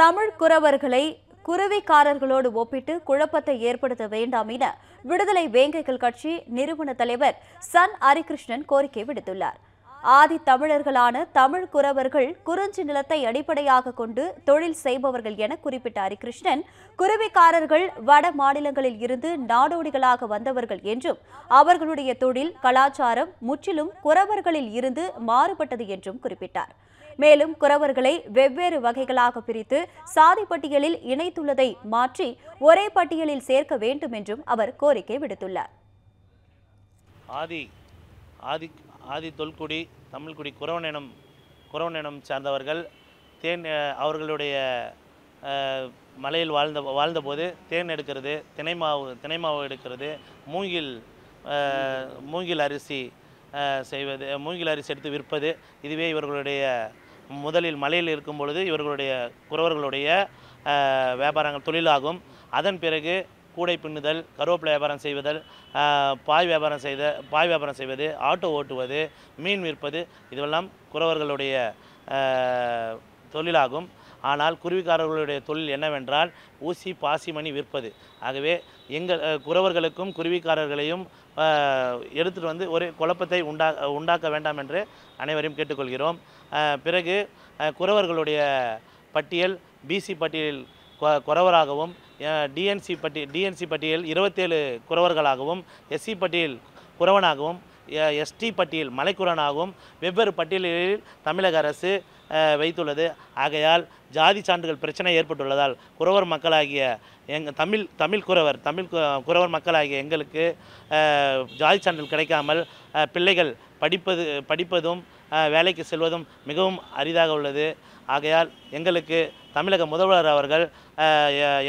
தமிழ் குறவர்களை குருவிக்காரர்களோடு ஒப்பிட்டு குழப்பத்தை ஏற்படுத்த வேண்டாம் என விடுதலை வேங்கைகள் கட்சி நிறுவன தலைவர் சன் ஹரிகிருஷ்ணன் கோரிக்கை விடுத்துள்ளார் ஆதி தமிழர்களான தமிழ் குறவர்கள் குறிஞ்சி நிலத்தை அடிப்படையாக கொண்டு தொழில் செய்பவர்கள் என குறிப்பிட்ட ஹரிகிருஷ்ணன் குருவிக்காரர்கள் வட மாநிலங்களில் இருந்து நாடோடிகளாக வந்தவர்கள் என்றும் அவர்களுடைய தொழில் கலாச்சாரம் முற்றிலும் குறவர்களில் இருந்து மாறுபட்டது என்றும் குறிப்பிட்டார் மேலும் குறவர்களை வெவ்வேறு வகைகளாக பிரித்து சாதி பட்டியலில் இணைத்துள்ளதை மாற்றி ஒரே பட்டியலில் சேர்க்க வேண்டும் என்றும் அவர் கோரிக்கை விடுத்துள்ளார் ஆதி ஆதி ஆதி தொல்குடி தமிழ்குடி குறவனினம் குறவனினம் சார்ந்தவர்கள் தேன் அவர்களுடைய மலையில் வாழ்ந்த வாழ்ந்தபோது தேன் எடுக்கிறது தினைமாவு தினைமாவு எடுக்கிறது மூங்கில் மூங்கில் அரிசி செய்வது மூங்கில் அரிசி எடுத்து விற்பது இதுவே இவர்களுடைய முதலில் மலையில் இருக்கும் பொழுது இவர்களுடைய குறவர்களுடைய வியாபாரங்கள் தொழிலாகும் அதன் பிறகு கூடை பின்னுதல் கருவேப்பிலை வியாபாரம் செய்வதல் பாய் வியாபாரம் செய்த பாய் வியாபாரம் செய்வது ஆட்டோ ஓட்டுவது மீன் விற்பது இதுவெல்லாம் குறவர்களுடைய தொழிலாகும் ஆனால் குருவிக்காரர்களுடைய தொழில் என்னவென்றால் ஊசி பாசிமணி விற்பது ஆகவே எங்கள் குறவர்களுக்கும் குருவிக்காரர்களையும் எடுத்துகிட்டு வந்து ஒரு குழப்பத்தை உண்டா உண்டாக்க வேண்டாம் என்று அனைவரையும் கேட்டுக்கொள்கிறோம் பிறகு குறவர்களுடைய பட்டியல் பிசி பட்டியலில் குறவராகவும் டிஎன்சி பட்டி டிஎன்சி பட்டியல் இருபத்தேழு குறவர்களாகவும் எஸ்சி e பட்டியல் குறவனாகவும் எஸ்டி பட்டியல் மலைக்குறனாகவும் வெவ்வேறு பட்டியலில் தமிழக அரசு வைத்துள்ளது ஆகையால் ஜாதி சான்றுகள் பிரச்சனை ஏற்பட்டுள்ளதால் குறவர் மக்களாகிய எங்கள் தமிழ் தமிழ் குறவர் தமிழ் குறவர் மக்களாகிய எங்களுக்கு ஜாதி சான்றிதழ் கிடைக்காமல் பிள்ளைகள் படிப்பது படிப்பதும் வேலைக்கு செல்வதும் மிகவும் அரிதாக உள்ளது ஆகையால் எங்களுக்கு தமிழக முதல்வர் அவர்கள்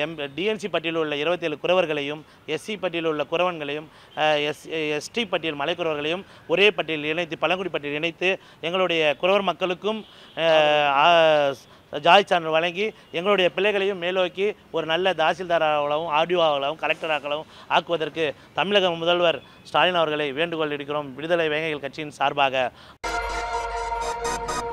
எம் டிஎன்சி பட்டியலில் உள்ள இருபத்தி ஏழு குறவர்களையும் எஸ்சி பட்டியலில் உள்ள குறவன்களையும் எஸ் எஸ்டி பட்டியல் மலைக்குறவர்களையும் ஒரே பட்டியலில் இணைத்து பழங்குடி பட்டியல் இணைத்து எங்களுடைய குறவர் மக்களுக்கும் ஜாய் சான்று வழங்கி எங்களுடைய பிள்ளைகளையும் மேலோக்கி ஒரு நல்ல தாசில்தாராகவும் ஆடியோவாகவும் கலெக்டராகவும் ஆக்குவதற்கு தமிழக முதல்வர் ஸ்டாலின் அவர்களை வேண்டுகோள் எடுக்கிறோம் விடுதலை வேங்கைகள் கட்சியின் சார்பாக Thank you.